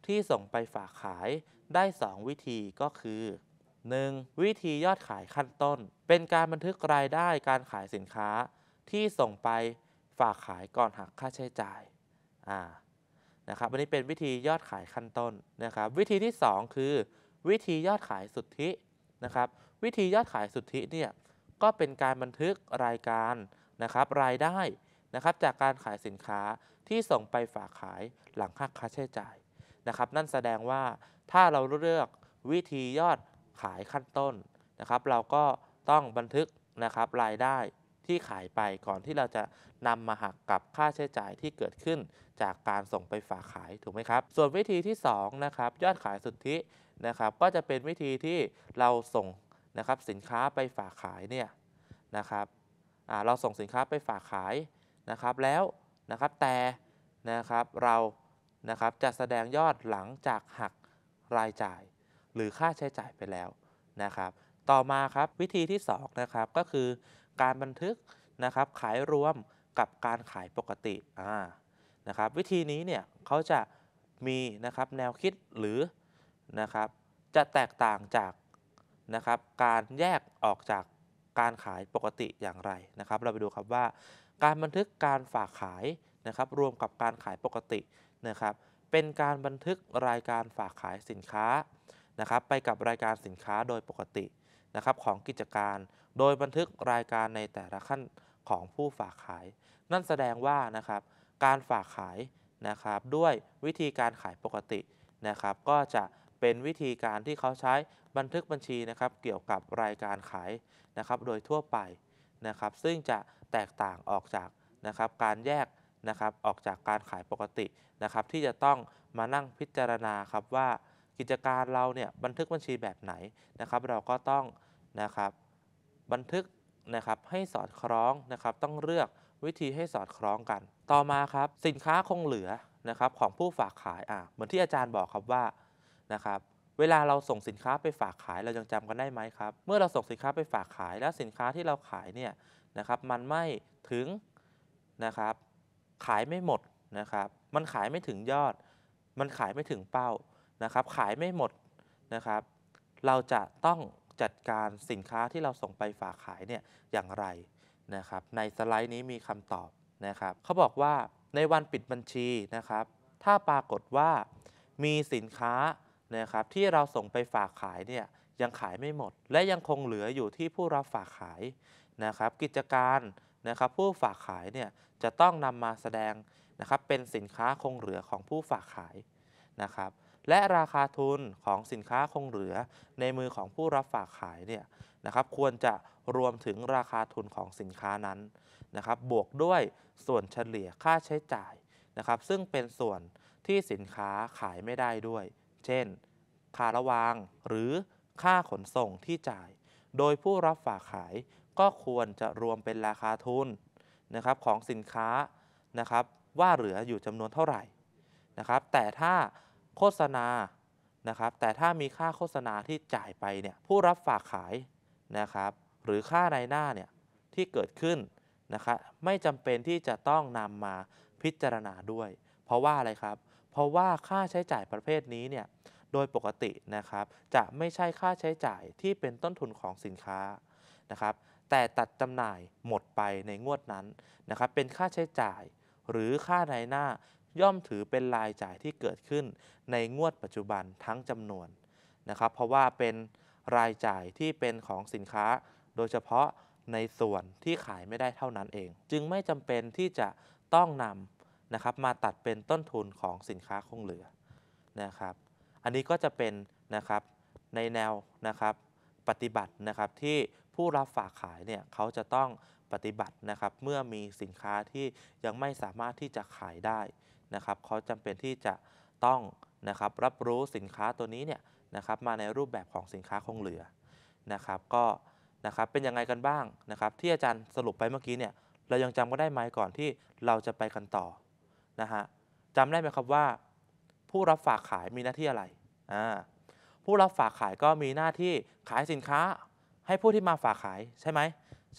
ที่ส่งไปฝากขายได้ 2 วิธีก็คือ 1. วิธียอดขายขั้นต้น เป็นการบันทึกรายได้การขายสินค้าที่ส่งไปฝากขายก่อนหักค่าใช้จ่ายอ่านะครับอันนี้เป็นวิธียอดขายขั้นต้นนะครับวิธีที่ 2 คือ วิธียอดขายสุทธินะครับวิธียอดขายสุทธิเนี่ยก็เป็นการบันทึกรายการนะครับรายได้นะครับจากการขายสินค้าที่ส่งไปฝากขายหลังหักค่าใช้จ่ายนะครับนั่นแสดงว่าถ้าเราเลือกวิธียอดขายขั้นต้นนะครับเราก็ต้องบันทึกนะครับรายได้ที่ขายไปก่อนที่เราจะนำมาหักกับค่าใช้จ่ายที่เกิดขึ้นจากการส่งไปฝากขายถูกไหมครับ ส่วนวิธีที่ 2 นะครับ ยอดขายสุทธินะครับก็จะเป็นวิธีที่เราส่งนะครับสินค้าไปฝากขายเนี่ยนะครับเราส่งสินค้าไปฝากขายนะครับ แล้วนะครับแต่นะครับเรานะครับจะแสดงยอดหลังจากหักรายจ่ายหรือค่าใช้จ่ายไปแล้วนะครับ ต่อมาครับวิธีที่ 2 นะครับก็คือการบันทึกนะครับขายรวมกับการขายปกติอ่านะครับวิธีนี้เนี่ยเขาจะมีนะครับแนวคิดหรือนะครับจะแตกต่างจากนะครับการแยกออกจากการขายปกติอย่างไรนะครับ เราไปดูครับว่า การบันทึกการฝากขายนะครับรวมกับการขายปกตินะครับเป็นการบันทึกรายการฝากขายสินค้านะครับไปกับรายการสินค้าโดยปกตินะครับของกิจการโดยบันทึกรายการในแต่ละขั้นของผู้ฝากขาย นั่นแสดงว่านะครับ การฝากขายนะครับ ด้วยวิธีการขายปกตินะครับ ก็จะเป็นวิธีการที่เขาใช้บันทึกบัญชีนะครับเกี่ยวกับรายการขายนะครับ โดยทั่วไปนะครับ ซึ่งจะแตกต่างออกจากนะครับ การแยกนะครับ ออกจากการขายปกตินะครับ ที่จะต้องมานั่งพิจารณาครับว่ากิจการเราเนี่ยบันทึกบัญชีแบบไหนนะครับ เราก็ต้องนะครับบันทึกนะครับให้สอดคล้องนะครับต้องเลือกวิธีให้สอดคล้องกัน ต่อมาครับ สินค้าคงเหลือนะครับของผู้ฝากขายอ่ะเหมือนที่อาจารย์บอกครับว่านะครับเวลาเราส่งสินค้าไปฝากขายเรายังจำกันได้ไหมครับเมื่อเราส่งสินค้าไปฝากขาย แล้วสินค้าที่เราขายเนี่ยนะครับมันไม่ถึงนะครับขายไม่หมดนะครับ มันขายไม่ถึงยอด มันขายไม่ถึงเป้านะครับ ขายไม่หมดนะครับ เราจะต้องจัดการสินค้าที่เราส่งไปฝากขายเนี่ยอย่างไรนะครับ ในสไลด์นี้มีคำตอบนะครับเขาบอกว่าในวันปิดบัญชีนะครับ ถ้าปรากฏว่ามีสินค้านะครับที่เราส่งไปฝากขายเนี่ยยังขายไม่หมด และยังคงเหลืออยู่ที่ผู้รับฝากขายนะครับ กิจการนะครับ ผู้ฝากขายเนี่ยจะต้องนำมาแสดงนะครับเป็นสินค้าคงเหลือของผู้ฝากขายนะครับและราคาทุนของสินค้าคงเหลือ ในมือของผู้รับฝากขายเนี่ยนะครับควรจะรวมถึงราคาทุนของสินค้านั้นนะครับบวกด้วยส่วนเฉลี่ยค่าใช้จ่ายนะครับซึ่งเป็นส่วนที่สินค้าขายไม่ได้ด้วย เช่นค่าระวางหรือค่าขนส่งที่จ่าย โดยผู้รับฝากขายก็ควรจะรวมเป็นราคาทุนนะครับของสินค้านะครับว่าเหลืออยู่จำนวนเท่าไหร่นะครับแต่ถ้าโฆษณา นะครับ แต่ถ้ามีค่าโฆษณาที่จ่ายไปเนี่ย ผู้รับฝากขายนะครับ หรือค่าในหน้า เนี่ย ที่เกิดขึ้น นะครับไม่จำเป็นที่จะต้องนำมาพิจารณาด้วย เพราะว่าอะไรครับ เพราะว่าค่าใช้จ่ายประเภทนี้ เนี่ย โดยปกติ นะครับ จะไม่ใช่ค่าใช้จ่ายที่เป็นต้นทุนของสินค้า นะครับ แต่ตัดจำหน่ายหมดไปในงวดนั้น นะครับ เป็นค่าใช้จ่าย หรือค่าในหน้าย่อมถือเป็นรายจ่ายที่เกิดขึ้นในงวดปัจจุบันทั้งจำนวนนะครับ เพราะว่าเป็นรายจ่ายที่เป็นของสินค้าโดยเฉพาะในส่วนที่ขายไม่ได้เท่านั้นเอง จึงไม่จำเป็นที่จะต้องนำนะครับมาตัดเป็นต้นทุนของสินค้าคงเหลือนะครับ อันนี้ก็จะเป็นนะครับในแนวนะครับปฏิบัตินะครับที่ผู้รับฝากขายเนี่ยเขาจะต้องปฏิบัตินะครับเมื่อมีสินค้าที่ยังไม่สามารถที่จะขายได้นะครับเขาจำเป็นที่จะต้องนะครับรับรู้สินค้าตัวนี้เนี่ยนะครับมาในรูปแบบของสินค้าคงเหลือนะครับก็นะครับเป็นยังไงกันบ้างนะครับที่อาจารย์สรุปไปเมื่อกี้เนี่ยเรายังจำก็ได้ไหม ก่อนที่เราจะไปกันต่อนะฮะจำได้ไหมครับว่า ผู้รับฝากขายมีหน้าที่อะไรอ่าผู้รับฝากขายก็มีหน้าที่ขายสินค้า ให้ผู้ที่มาฝากขายใช่ไหม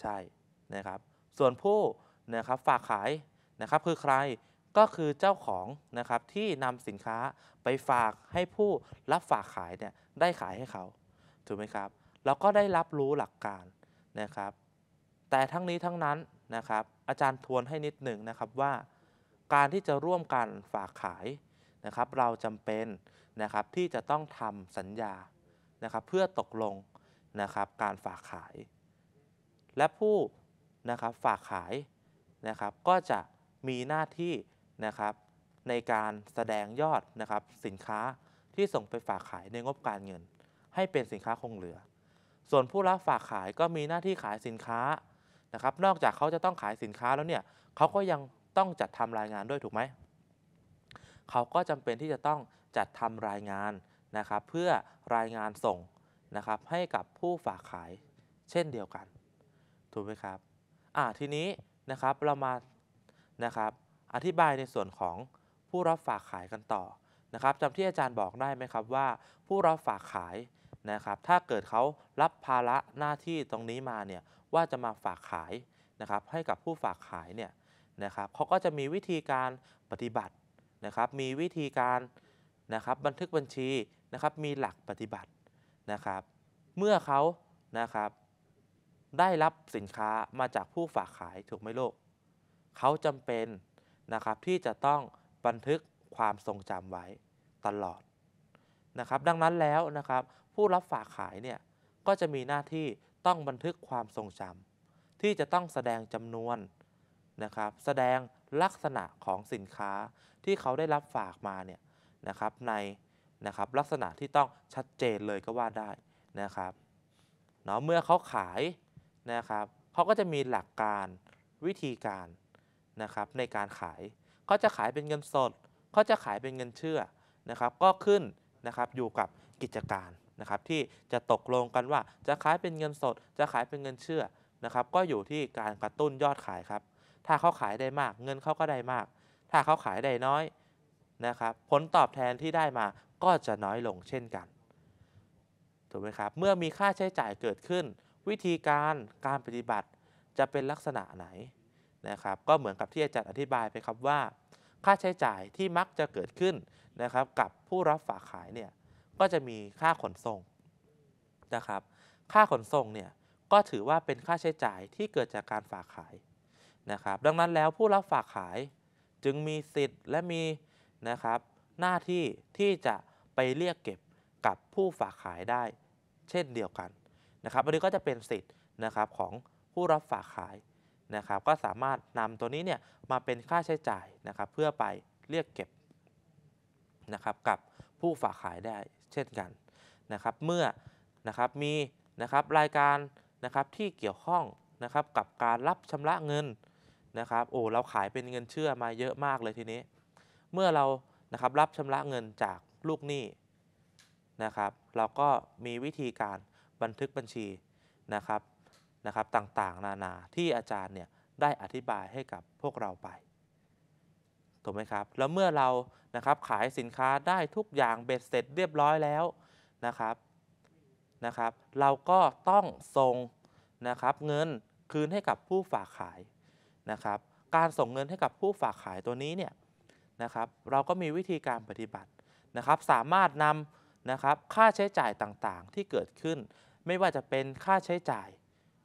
ใช่นะครับส่วนผู้นะครับฝากขายนะครับคือใครก็คือเจ้าของนะครับ ที่นำสินค้าไปฝากให้ผู้รับฝากขายเนี่ยได้ขายให้เขา ถูกไหมครับเราก็ได้รับรู้หลักการนะครับ แต่ทั้งนี้ทั้งนั้นนะครับอาจารย์ทวนให้นิดหนึ่งนะครับว่าการที่จะร่วมกันฝากขายนะครับ เราจำเป็นนะครับที่จะต้องทำสัญญานะครับเพื่อตกลงนะครับการฝากขาย และผู้นะครับฝากขายนะครับ ก็จะมีหน้าที่นะครับในการแสดงยอดนะครับสินค้าที่ส่งไปฝากขายในงบการเงิน ให้เป็นสินค้าคงเหลือ ส่วนผู้รับฝากขายก็มีหน้าที่ขายสินค้านะครับ นอกจากเขาจะต้องขายสินค้าแล้วเนี่ยเขาก็ยังต้องจัดทำรายงานด้วยถูกไหมเขาก็จำเป็นที่จะต้องจัดทำรายงานนะครับ เพื่อรายงานส่งนะครับ ให้กับผู้ฝากขายเช่นเดียวกัน ถูกไหมครับอ่าทีนี้นะครับเรามานะครับอธิบายในส่วนของผู้รับฝากขายกันต่อนะครับจำที่อาจารย์บอกได้ไหมครับว่าผู้รับฝากขายนะครับ ถ้าเกิดเขารับภาระหน้าที่ตรงนี้มาเนี่ยว่าจะมาฝากขายนะครับให้กับผู้ฝากขายเนี่ยนะครับเขาก็จะมีวิธีการปฏิบัตินะครับมีวิธีการนะครับบันทึกบัญชีนะครับมีหลักปฏิบัตินะครับ เมื่อเขานะครับได้รับสินค้ามาจากผู้ฝากขายถูกไหมลูกเขาจำเป็นนะครับที่จะต้องบันทึกความทรงจำไว้ตลอดนะครับดังนั้นแล้วนะครับผู้รับฝากขายเนี่ยก็จะมีหน้าที่ต้องบันทึกความทรงจำที่จะต้องแสดงจำนวนนะครับแสดงลักษณะของสินค้าที่เขาได้รับฝากมาเนี่ยนะครับในนะครับลักษณะที่ต้องชัดเจนเลยก็ว่าได้นะครับเนาะเมื่อเขาขายนะครับเขาก็จะมีหลักการวิธีการนะครับในการขายเขาจะขายเป็นเงินสดเขาจะขายเป็นเงินเชื่อนะครับก็ขึ้นนะครับอยู่กับกิจการนะครับที่จะตกลงกันว่าจะขายเป็นเงินสด จะขายเป็นเงินเชื่อนะครับก็อยู่ที่การกระตุ้นยอดขายครับ ถ้าเขาขายได้มากเงินเขาก็ได้มาก ถ้าเขาขายได้น้อยนะครับผลตอบแทนที่ได้มาก็จะน้อยลงเช่นกันถูกไหมครับเมื่อมีค่าใช้จ่ายเกิดขึ้น วิธีการการปฏิบัติจะเป็นลักษณะไหนนะครับก็เหมือนกับที่อาจารย์อธิบายไปครับว่า ค่าใช้จ่ายที่มักจะเกิดขึ้นนะครับกับผู้รับฝากขายเนี่ยก็จะมีค่าขนส่งนะครับค่าขนส่งเนี่ยก็ถือว่าเป็นค่าใช้จ่ายที่เกิดจากการฝากขายนะครับดังนั้นแล้วผู้รับฝากขายจึงมีสิทธิ์และมีนะครับหน้าที่ที่จะไปเรียกเก็บกับผู้ฝากขายได้เช่นเดียวกันนะครับอันนี้ก็จะเป็นสิทธิ์นะครับของผู้รับฝากขายนะครับก็สามารถนำตัวนี้เนี่ยมาเป็นค่าใช้จ่ายนะครับ เพื่อไปเรียกเก็บนะครับ กับผู้ฝากขายได้เช่นกันนะครับ เมื่อนะครับมีนะครับรายการนะครับที่เกี่ยวข้องนะครับกับการรับชำระเงินนะครับโอ้เราขายเป็นเงินเชื่อมาเยอะมากเลยทีนี้ เมื่อเรานะครับรับชำระเงินจากลูกหนี้นะครับ เราก็มีวิธีการบันทึกบัญชีนะครับนะครับต่างๆ นานาที่อาจารย์เนี่ยได้อธิบายให้กับพวกเราไปถูกไหมครับแล้วเมื่อเรานะครับขายสินค้าได้ทุกอย่างเบ็ดเสร็จเรียบร้อยแล้วนะครับนะครับเราก็ต้องส่งนะครับเงินคืนให้กับผู้ฝากขายนะครับการส่งเงินให้กับผู้ฝากขายตัวนี้เนี่ยนะครับเราก็มีวิธีการปฏิบัตินะครับสามารถนำนะครับค่าใช้จ่ายต่างๆที่เกิดขึ้น ไม่ว่าจะเป็นค่าใช้จ่าย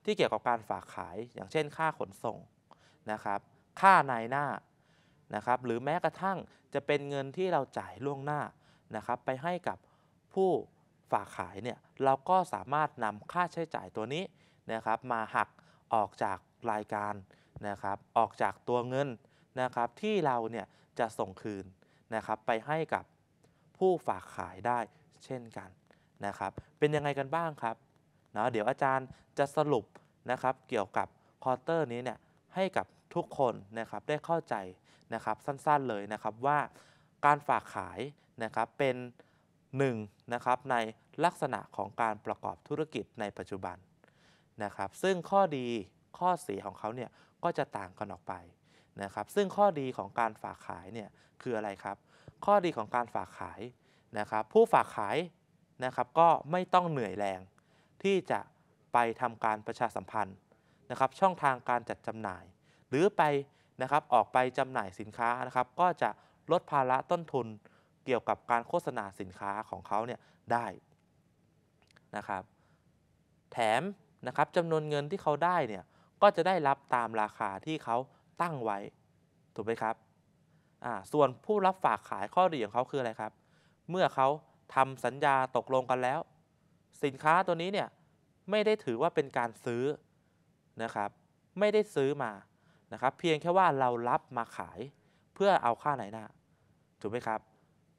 ที่เกี่ยวกับการฝากขายอย่างเช่น ค่าขนส่งนะครับ ค่านายหน้านะครับ หรือแม้กระทั่งจะเป็นเงินที่เราจ่ายล่วงหน้านะครับ ไปให้กับผู้ฝากขายเนี่ยเราก็สามารถนำค่าใช้จ่ายตัวนี้นะครับ มาหักออกจากรายการนะครับ ออกจากตัวเงินนะครับ ที่เราเนี่ยจะส่งคืนนะครับ ไปให้กับผู้ฝากขายได้เช่นกันนะครับ เป็นยังไงกันบ้างครับนะเดี๋ยวอาจารย์จะสรุปนะครับเกี่ยวกับครอเตอร์นี้เนี่ยให้กับทุกคนนะครับได้เข้าใจนะครับสั้นๆเลยนะครับว่า การฝากขายนะครับเป็นหนึ่งนะครับในลักษณะของการประกอบธุรกิจในปัจจุบันนะครับซึ่งข้อดีข้อเสียของเขาเนี่ยก็จะต่างกันออกไปนะครับซึ่งข้อดีของการฝากขายเนี่ยคืออะไรครับ ข้อดีของการฝากขายนะครับผู้ฝากขายนะครับก็ไม่ต้องเหนื่อยแรงที่จะไปทำการประชาสัมพันธ์นะครับ ช่องทางการจัดจำหน่าย หรือไปนะครับออกไปจำหน่ายสินค้านะครับ ก็จะลดภาระต้นทุนเกี่ยวกับการโฆษณาสินค้าของเขาเนี่ยได้นะครับ แถมนะครับจำนวนเงินที่เขาได้เนี่ยก็จะได้รับตามราคาที่เขาตั้งไว้ถูกไหมครับอ่าส่วนผู้รับฝากขายข้อดีของเขาคืออะไรครับ เมื่อเขาทำสัญญาตกลงกันแล้วสินค้าตัวนี้เนี่ยไม่ได้ถือว่าเป็นการซื้อนะครับ ไม่ได้ซื้อมานะครับเพียงแค่ว่าเรารับมาขายเพื่อเอาค่าไหนหน้าถูกไหมครับ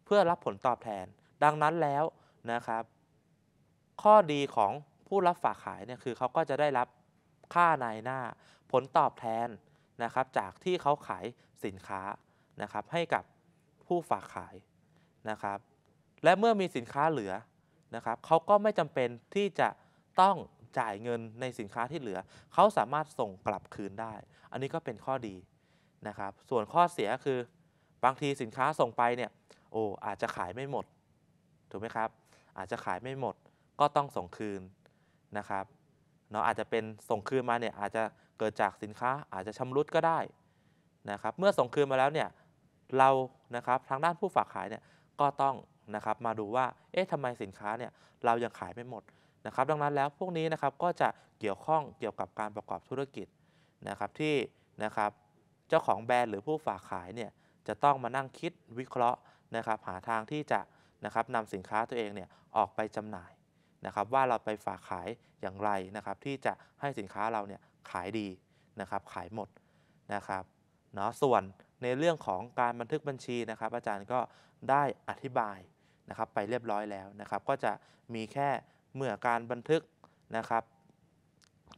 เพื่อรับผลตอบแทนดังนั้นแล้วนะครับ ข้อดีของผู้รับฝากขายเนี่ยคือเขาก็จะได้รับค่านายหน้า ผลตอบแทนนะครับจากที่เขาขายสินค้านะครับให้กับผู้ฝากขายนะครับ และเมื่อมีสินค้าเหลือนะครับเขาก็ไม่จำเป็นที่จะต้องจ่ายเงินในสินค้าที่เหลือเขาสามารถส่งกลับคืนได้ อันนี้ก็เป็นข้อดีนะครับส่วนข้อเสียคือ บางทีสินค้าส่งไปเนี่ยโอ้อาจจะขายไม่หมดถูกไหมครับ อาจจะขายไม่หมดก็ต้องส่งคืนนะครับเนาะอาจจะเป็นส่งคืนมาเนี่ยอาจจะเกิดจากสินค้าอาจจะชำรุดก็ได้นะครับเมื่อส่งคืนมาแล้วเนี่ยเรานะครับทางด้านผู้ฝากขายเนี่ยก็ต้องนะครับมาดูว่า เอ๊ะทำไมสินค้าเนี่ย เรายังขายไม่หมดนะครับ ดังนั้นแล้วพวกนี้นะครับก็จะเกี่ยวข้องเกี่ยวกับการประกอบธุรกิจนะครับ ที่นะครับเจ้าของแบรนด์หรือผู้ฝากขายเนี่ยจะต้องมานั่งคิดวิเคราะห์นะครับ หาทางที่จะนะครับนำสินค้าตัวเองเนี่ยออกไปจำหน่ายนะครับ ว่าเราไปฝากขายอย่างไรนะครับ ที่จะให้สินค้าเราเนี่ยขายดีนะครับ ขายหมดนะครับเนาะส่วนในเรื่องของการบันทึกบัญชีนะครับ อาจารย์ก็ได้อธิบายนะครับไปเรียบร้อยแล้วนะครับก็จะมีแค่เมื่อการบันทึกนะครับ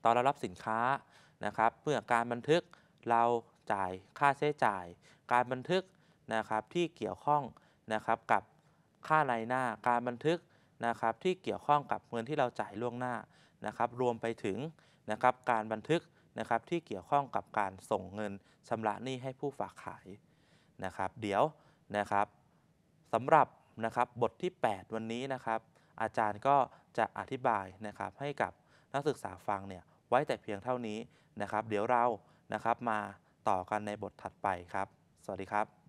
ตอนรรับสินค้านะครับเมื่อการบันทึกเราจ่ายค่าใช้จ่าย การบันทึกนะครับที่เกี่ยวข้องนะครับกับค่ารายหน้า การบันทึกนะครับที่เกี่ยวข้องกับเงินที่เราจ่ายล่วงหน้านะครับรวมไปถึงนะครับการบันทึกนะครับที่เกี่ยวข้องกับการส่งเงินชำระหนี้ให้ผู้ฝากขายนะครับ เดี๋ยวนะครับสำหรับนะครับบทที่ 8 วันนี้นะครับ อาจารย์ก็จะอธิบายนะครับให้กับนักศึกษาฟังเนี่ยไว้แต่เพียงเท่านี้นะครับ เดี๋ยวเรานะครับมาต่อกันในบทถัดไปครับ สวัสดีครับ